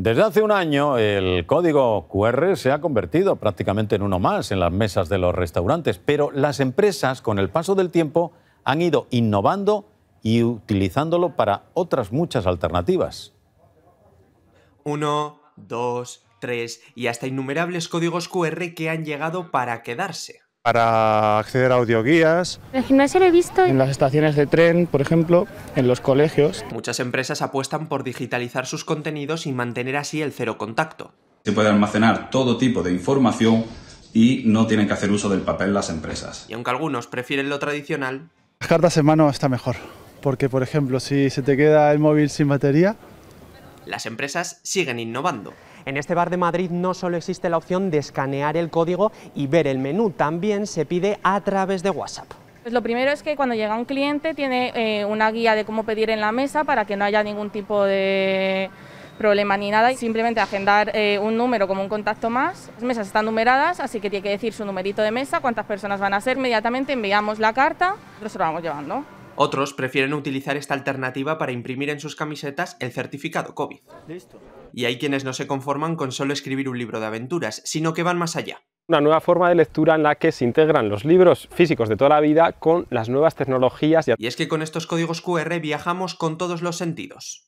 Desde hace un año, el código QR se ha convertido prácticamente en uno más en las mesas de los restaurantes, pero las empresas, con el paso del tiempo, han ido innovando y utilizándolo para otras muchas alternativas. Uno, dos, tres y hasta innumerables códigos QR que han llegado para quedarse para acceder a audioguías. El gimnasio he visto en las estaciones de tren, por ejemplo, en los colegios. Muchas empresas apuestan por digitalizar sus contenidos y mantener así el cero contacto. Se puede almacenar todo tipo de información y no tienen que hacer uso del papel las empresas. Y aunque algunos prefieren lo tradicional... Las cartas en mano está mejor, porque por ejemplo si se te queda el móvil sin batería... Las empresas siguen innovando. En este bar de Madrid no solo existe la opción de escanear el código y ver el menú, también se pide a través de WhatsApp. Pues lo primero es que cuando llega un cliente tiene eh, una guía de cómo pedir en la mesa para que no haya ningún tipo de problema ni nada, simplemente agendar eh, un número como un contacto más. Las mesas están numeradas, así que tiene que decir su numerito de mesa, cuántas personas van a ser, inmediatamente enviamos la carta, nosotros lo vamos llevando. Otros prefieren utilizar esta alternativa para imprimir en sus camisetas el certificado COVID. Y hay quienes no se conforman con solo escribir un libro de aventuras, sino que van más allá una nueva forma de lectura en la que se integran los libros físicos de toda la vida con las nuevas tecnologías. Y es que con estos códigos QR viajamos con todos los sentidos.